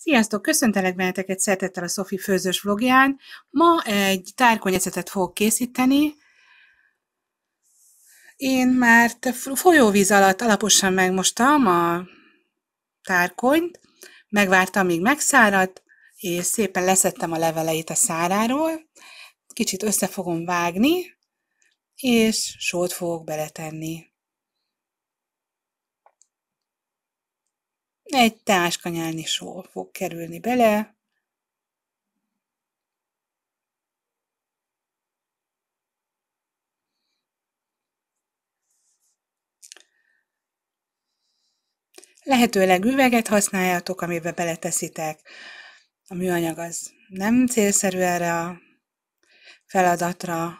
Sziasztok! Köszöntelek benneteket szeretettel a Sofi főzős vlogján. Ma egy tárkonyecetet fogok készíteni. Én már folyóvíz alatt alaposan megmostam a tárkonyt, megvártam, míg megszáradt, és szépen leszettem a leveleit a száráról. Kicsit össze fogom vágni, és sót fogok beletenni. Egy táskanyálni só fog kerülni bele, Lehetőleg üveget használjátok, amiben beleteszitek. A műanyag az nem célszerű erre a feladatra.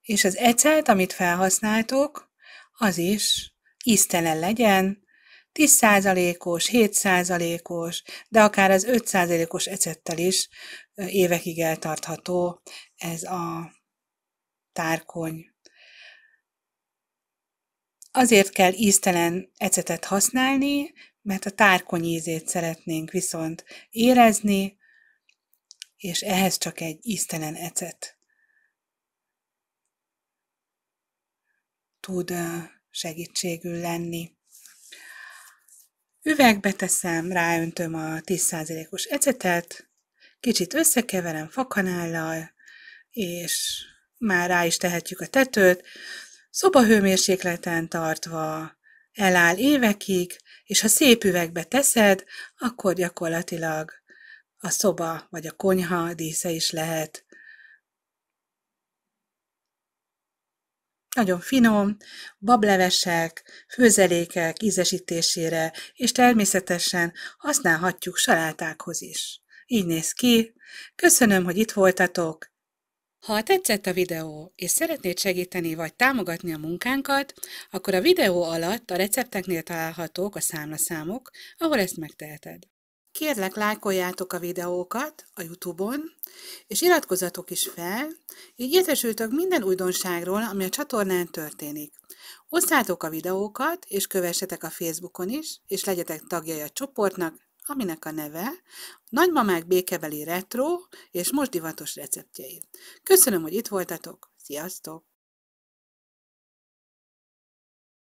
És az ecet, amit felhasználtok, az is íztelen legyen, 10%-os, 7%-os, de akár az 5%-os ecettel is évekig eltartható ez a tárkony. Azért kell íztelen ecetet használni, mert a tárkony ízét szeretnénk viszont érezni, és ehhez csak egy íztelen ecet tud segítségül lenni. Üvegbe teszem, ráöntöm a 10%-os ecetet, kicsit összekeverem fakanállal, és már rá is tehetjük a tetőt, szobahőmérsékleten tartva eláll évekig, és ha szép üvegbe teszed, akkor gyakorlatilag a szoba vagy a konyha dísze is lehet. Nagyon finom, bablevesek, főzelékek ízesítésére, és természetesen használhatjuk salátákhoz is. Így néz ki. Köszönöm, hogy itt voltatok. Ha tetszett a videó, és szeretnéd segíteni vagy támogatni a munkánkat, akkor a videó alatt a recepteknél találhatók a számlaszámok, ahol ezt megteheted. Kérlek, lájkoljátok a videókat a Youtube-on, és iratkozzatok is fel, így értesültök minden újdonságról, ami a csatornán történik. Osszátok a videókat, és kövessetek a Facebookon is, és legyetek tagjai a csoportnak, aminek a neve Nagymamák békebeli retro és most divatos receptjei. Köszönöm, hogy itt voltatok, sziasztok!